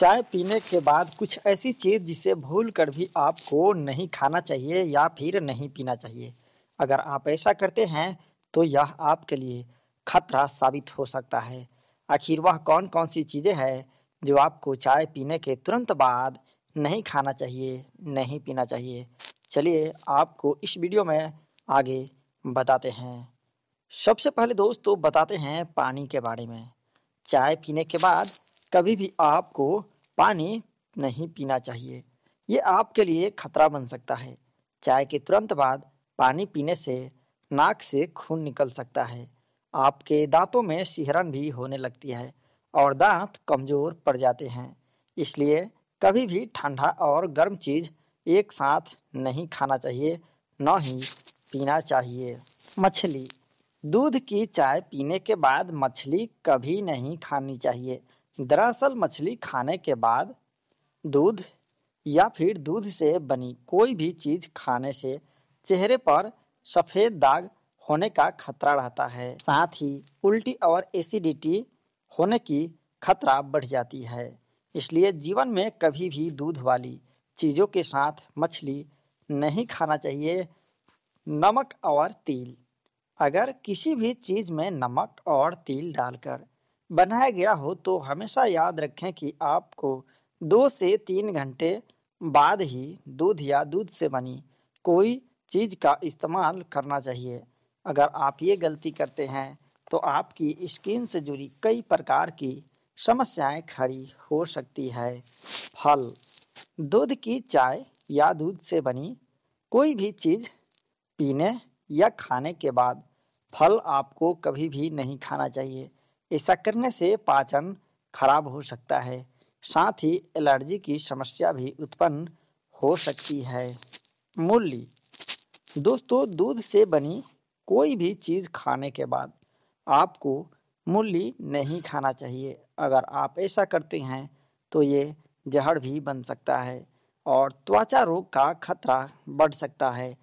चाय पीने के बाद कुछ ऐसी चीज़ जिसे भूल कर भी आपको नहीं खाना चाहिए या फिर नहीं पीना चाहिए अगर आप ऐसा करते हैं तो यह आपके लिए खतरा साबित हो सकता है आखिर वह कौन कौन सी चीज़ें हैं जो आपको चाय पीने के तुरंत बाद नहीं खाना चाहिए नहीं पीना चाहिए चलिए आपको इस वीडियो में आगे बताते हैं सबसे पहले दोस्तों बताते हैं पानी के बारे में चाय पीने के बाद कभी भी आपको पानी नहीं पीना चाहिए ये आपके लिए खतरा बन सकता है चाय के तुरंत बाद पानी पीने से नाक से खून निकल सकता है आपके दांतों में सिहरन भी होने लगती है और दांत कमज़ोर पड़ जाते हैं इसलिए कभी भी ठंडा और गर्म चीज़ एक साथ नहीं खाना चाहिए न ही पीना चाहिए मछली दूध की चाय पीने के बाद मछली कभी नहीं खानी चाहिए दरअसल मछली खाने के बाद दूध या फिर दूध से बनी कोई भी चीज खाने से चेहरे पर सफ़ेद दाग होने का खतरा रहता है साथ ही उल्टी और एसिडिटी होने की खतरा बढ़ जाती है इसलिए जीवन में कभी भी दूध वाली चीज़ों के साथ मछली नहीं खाना चाहिए नमक और तिल अगर किसी भी चीज़ में नमक और तिल डालकर बनाया गया हो तो हमेशा याद रखें कि आपको दो से तीन घंटे बाद ही दूध या दूध से बनी कोई चीज़ का इस्तेमाल करना चाहिए अगर आप ये गलती करते हैं तो आपकी स्किन से जुड़ी कई प्रकार की समस्याएं खड़ी हो सकती है फल दूध की चाय या दूध से बनी कोई भी चीज़ पीने या खाने के बाद फल आपको कभी भी नहीं खाना चाहिए ऐसा करने से पाचन खराब हो सकता है साथ ही एलर्जी की समस्या भी उत्पन्न हो सकती है मूली दोस्तों दूध से बनी कोई भी चीज़ खाने के बाद आपको मूली नहीं खाना चाहिए अगर आप ऐसा करते हैं तो ये जहर भी बन सकता है और त्वचा रोग का खतरा बढ़ सकता है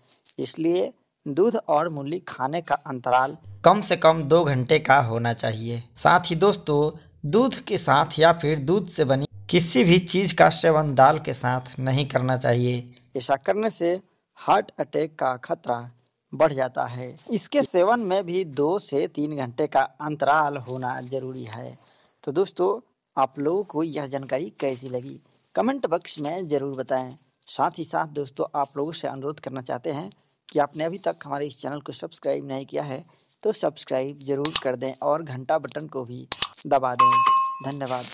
इसलिए दूध और मूली खाने का अंतराल कम से कम दो घंटे का होना चाहिए साथ ही दोस्तों दूध के साथ या फिर दूध से बनी किसी भी चीज का सेवन दाल के साथ नहीं करना चाहिए ऐसा करने से हार्ट अटैक का खतरा बढ़ जाता है इसके सेवन में भी दो से तीन घंटे का अंतराल होना जरूरी है तो दोस्तों आप लोगों को यह जानकारी कैसी लगी कमेंट बॉक्स में ज़रूर बताएं साथ ही साथ दोस्तों आप लोगों से अनुरोध करना चाहते हैं कि आपने अभी तक हमारे इस चैनल को सब्सक्राइब नहीं किया है तो सब्सक्राइब जरूर कर दें और घंटा बटन को भी दबा दें धन्यवाद